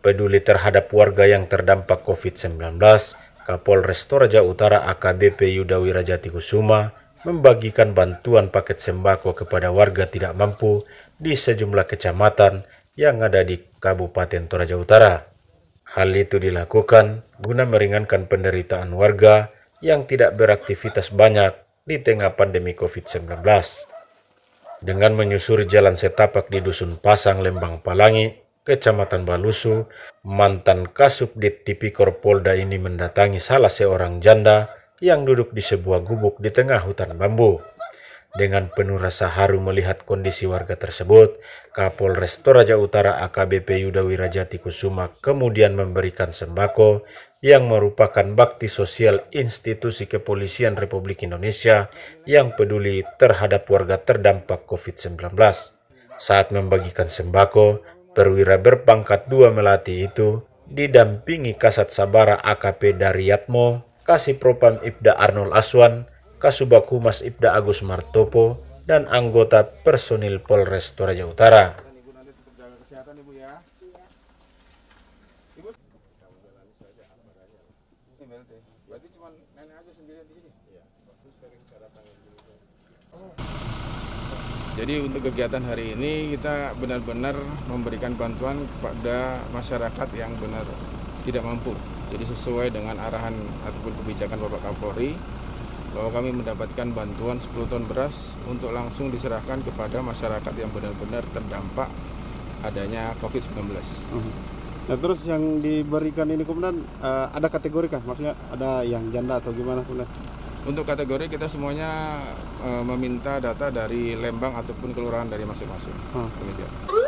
peduli terhadap warga yang terdampak COVID-19, Kapolres Toraja Utara AKBP Yudawi Rajati Kusuma membagikan bantuan paket sembako kepada warga tidak mampu di sejumlah kecamatan yang ada di Kabupaten Toraja Utara. Hal itu dilakukan guna meringankan penderitaan warga yang tidak beraktivitas banyak di tengah pandemi COVID-19. Dengan menyusuri jalan setapak di Dusun Pasang, Lembang Palangi, Kecamatan Balusu, mantan Kasubdit Tipikor Polda ini mendatangi salah seorang janda yang duduk di sebuah gubuk di tengah hutan bambu. Dengan penuh rasa haru melihat kondisi warga tersebut, Kapolres Toraja Utara AKBP Yuda Wirajati Kusuma kemudian memberikan sembako yang merupakan bakti sosial institusi kepolisian Republik Indonesia yang peduli terhadap warga terdampak COVID-19. Saat membagikan sembako, Perwira berpangkat dua melati itu didampingi Kasat Sabara AKP Kasih Propam Ibda Arnold Aswan, Kasubag Humas Ibda Agus Martopo, dan anggota personil Polres Toraja Utara. Jadi untuk kegiatan hari ini kita benar-benar memberikan bantuan kepada masyarakat yang benar tidak mampu. Jadi sesuai dengan arahan ataupun kebijakan Bapak Kapolri bahwa kami mendapatkan bantuan 10 ton beras untuk langsung diserahkan kepada masyarakat yang benar-benar terdampak adanya COVID-19. Nah terus yang diberikan ini kemudian eh, ada kategori kah? Maksudnya ada yang janda atau gimana kemudian? Untuk kategori kita semuanya e, meminta data dari Lembang ataupun kelurahan dari masing-masing. Hmm.